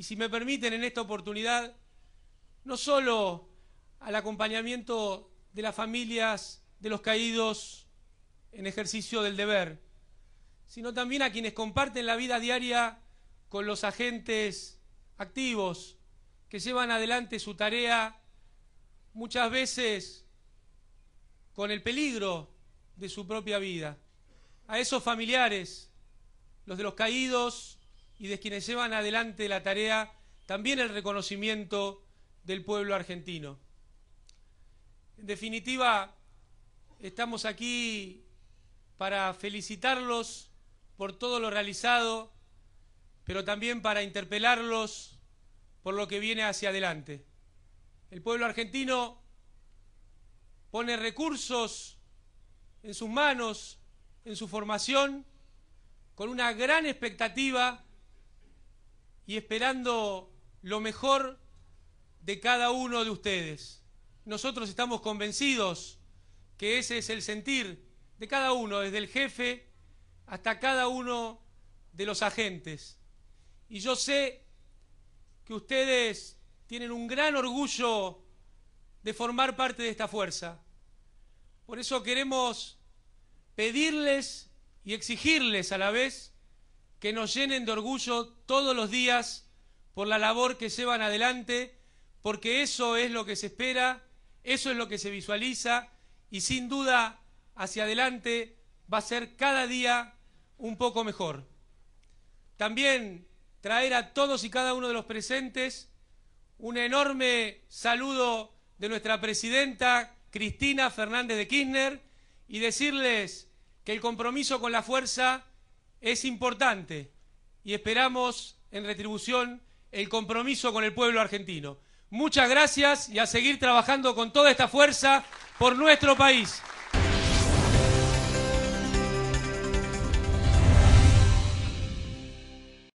y si me permiten en esta oportunidad, no solo al acompañamiento de las familias de los caídos en ejercicio del deber, sino también a quienes comparten la vida diaria con los agentes activos que llevan adelante su tarea muchas veces con el peligro de su propia vida. A esos familiares, los de los caídos, y de quienes llevan adelante la tarea, también el reconocimiento del pueblo argentino. En definitiva, estamos aquí para felicitarlos por todo lo realizado, pero también para interpelarlos por lo que viene hacia adelante. El pueblo argentino pone recursos en sus manos, en su formación, con una gran expectativa y esperando lo mejor de cada uno de ustedes. Nosotros estamos convencidos que ese es el sentir de cada uno, desde el jefe hasta cada uno de los agentes. Y yo sé que ustedes tienen un gran orgullo de formar parte de esta fuerza. Por eso queremos pedirles y exigirles a la vez que nos llenen de orgullo todos los días por la labor que llevan adelante, porque eso es lo que se espera, eso es lo que se visualiza y sin duda hacia adelante va a ser cada día un poco mejor. También traer a todos y cada uno de los presentes un enorme saludo de nuestra presidenta Cristina Fernández de Kirchner y decirles que el compromiso con la fuerza es importante y esperamos en retribución el compromiso con el pueblo argentino. Muchas gracias y a seguir trabajando con toda esta fuerza por nuestro país.